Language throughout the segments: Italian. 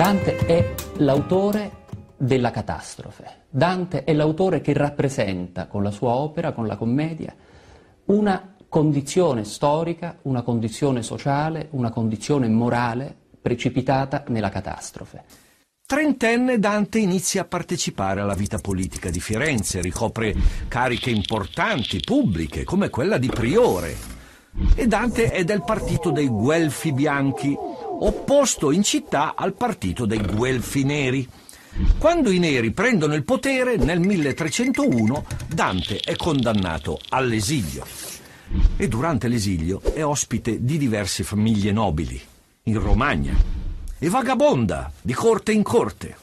Dante è l'autore della catastrofe. Dante è l'autore che rappresenta con la sua opera, con la commedia, una condizione storica, una condizione sociale, una condizione morale precipitata nella catastrofe. Trentenne Dante inizia a partecipare alla vita politica di Firenze, ricopre cariche importanti, pubbliche, come quella di priore. E Dante è del partito dei Guelfi Bianchi, opposto in città al partito dei Guelfi Neri. Quando i neri prendono il potere, nel 1301 Dante è condannato all'esilio e durante l'esilio è ospite di diverse famiglie nobili in Romagna e vagabonda di corte in corte.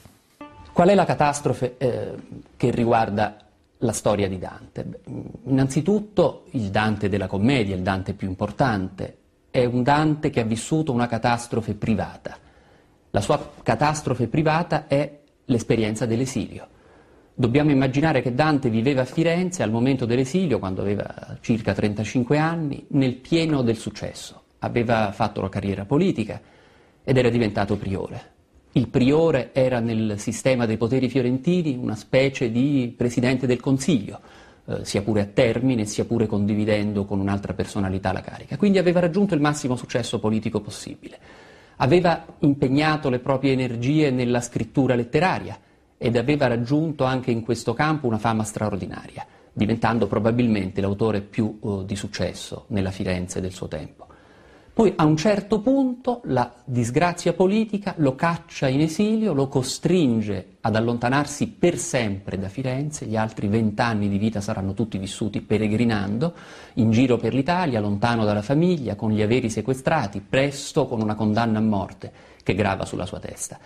Qual è la catastrofe eh, che riguarda la storia di Dante? Innanzitutto il Dante della commedia, il Dante più importante, è un Dante che ha vissuto una catastrofe privata. La sua catastrofe privata è l'esperienza dell'esilio. Dobbiamo immaginare che Dante viveva a Firenze al momento dell'esilio, quando aveva circa 35 anni, nel pieno del successo. Aveva fatto la carriera politica ed era diventato priore. Il priore era nel sistema dei poteri fiorentini una specie di presidente del consiglio, eh, sia pure a termine, sia pure condividendo con un'altra personalità la carica. Quindi aveva raggiunto il massimo successo politico possibile. Aveva impegnato le proprie energie nella scrittura letteraria ed aveva raggiunto anche in questo campo una fama straordinaria, diventando probabilmente l'autore più eh, di successo nella Firenze del suo tempo. Poi a un certo punto la disgrazia politica lo caccia in esilio, lo costringe ad allontanarsi per sempre da Firenze, gli altri vent'anni di vita saranno tutti vissuti peregrinando, in giro per l'Italia, lontano dalla famiglia, con gli averi sequestrati, presto con una condanna a morte che grava sulla sua testa.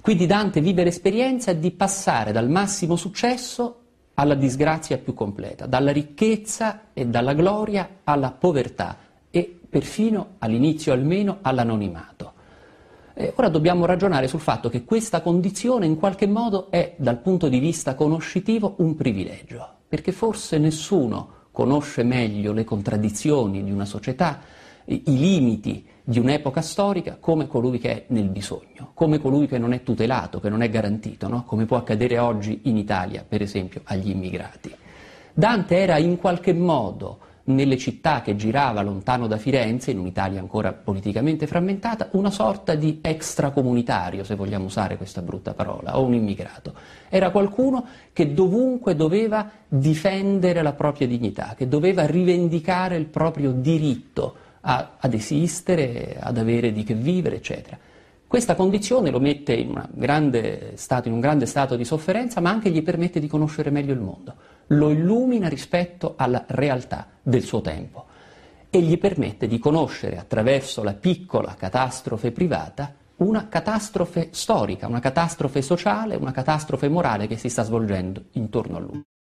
Quindi Dante vive l'esperienza di passare dal massimo successo alla disgrazia più completa, dalla ricchezza e dalla gloria alla povertà, perfino all'inizio almeno all'anonimato. E eh, ora dobbiamo ragionare sul fatto che questa condizione in qualche modo è, dal punto di vista conoscitivo, un privilegio, perché forse nessuno conosce meglio le contraddizioni di una società, i limiti di un'epoca storica come colui che è nel bisogno, come colui che non è tutelato, che non è garantito, no? come può accadere oggi in Italia, per esempio, agli immigrati. Dante era in qualche modo nelle città che girava lontano da Firenze, in un'Italia ancora politicamente frammentata, una sorta di extracomunitario, se vogliamo usare questa brutta parola, o un immigrato. Era qualcuno che dovunque doveva difendere la propria dignità, che doveva rivendicare il proprio diritto a, ad esistere, ad avere di che vivere, eccetera. Questa condizione lo mette in, stato, in un grande stato di sofferenza, ma anche gli permette di conoscere meglio il mondo lo illumina rispetto alla realtà del suo tempo e gli permette di conoscere attraverso la piccola catastrofe privata una catastrofe storica, una catastrofe sociale, una catastrofe morale che si sta svolgendo intorno a lui.